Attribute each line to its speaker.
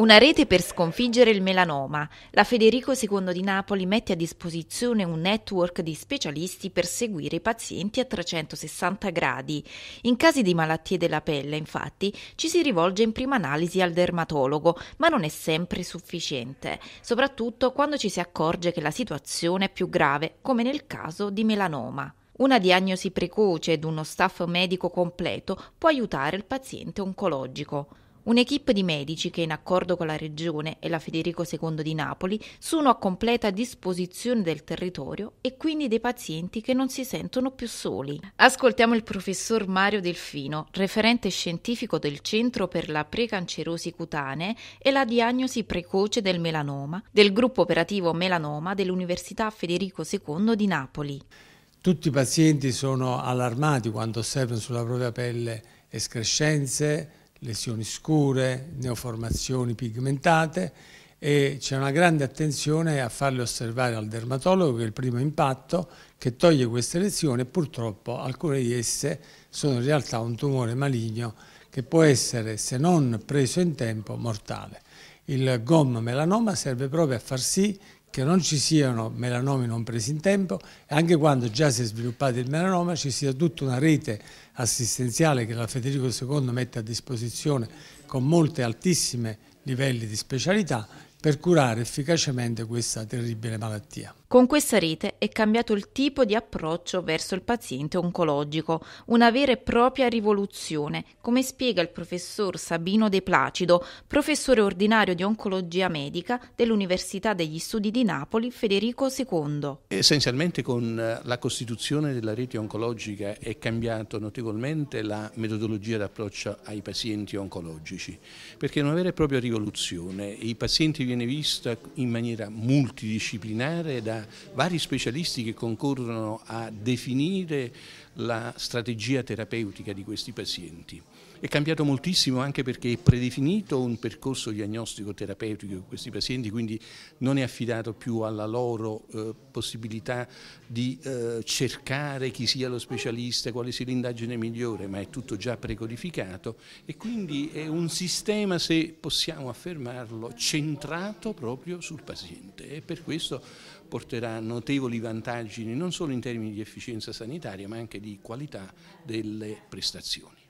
Speaker 1: Una rete per sconfiggere il melanoma. La Federico II di Napoli mette a disposizione un network di specialisti per seguire i pazienti a 360 gradi. In casi di malattie della pelle, infatti, ci si rivolge in prima analisi al dermatologo, ma non è sempre sufficiente, soprattutto quando ci si accorge che la situazione è più grave, come nel caso di melanoma. Una diagnosi precoce ed uno staff medico completo può aiutare il paziente oncologico. Un'equipe di medici che in accordo con la Regione e la Federico II di Napoli sono a completa disposizione del territorio e quindi dei pazienti che non si sentono più soli. Ascoltiamo il professor Mario Delfino, referente scientifico del Centro per la Precancerosi Cutanea e la diagnosi precoce del melanoma del gruppo operativo Melanoma dell'Università Federico II di Napoli.
Speaker 2: Tutti i pazienti sono allarmati quando osservano sulla propria pelle escrescenze lesioni scure, neoformazioni pigmentate e c'è una grande attenzione a farle osservare al dermatologo che è il primo impatto che toglie queste lesioni e purtroppo alcune di esse sono in realtà un tumore maligno che può essere, se non preso in tempo, mortale. Il GOM melanoma serve proprio a far sì che non ci siano melanomi non presi in tempo e anche quando già si è sviluppato il melanoma ci sia tutta una rete assistenziale che la Federico II mette a disposizione con molti altissimi livelli di specialità per curare efficacemente questa terribile malattia.
Speaker 1: Con questa rete è cambiato il tipo di approccio verso il paziente oncologico, una vera e propria rivoluzione, come spiega il professor Sabino De Placido, professore ordinario di oncologia medica dell'Università degli Studi di Napoli Federico II.
Speaker 3: Essenzialmente con eh, la costituzione della rete oncologica è cambiato notevolmente la metodologia d'approccio ai pazienti oncologici, perché è una vera e propria rivoluzione. I pazienti viene vista in maniera multidisciplinare da vari specialisti che concorrono a definire la strategia terapeutica di questi pazienti è cambiato moltissimo anche perché è predefinito un percorso diagnostico terapeutico di questi pazienti, quindi non è affidato più alla loro eh, possibilità di eh, cercare chi sia lo specialista, quale sia l'indagine migliore, ma è tutto già precodificato e quindi è un sistema, se possiamo affermarlo, centrato proprio sul paziente e per questo porterà notevoli vantaggi non solo in termini di efficienza sanitaria ma anche di qualità delle prestazioni.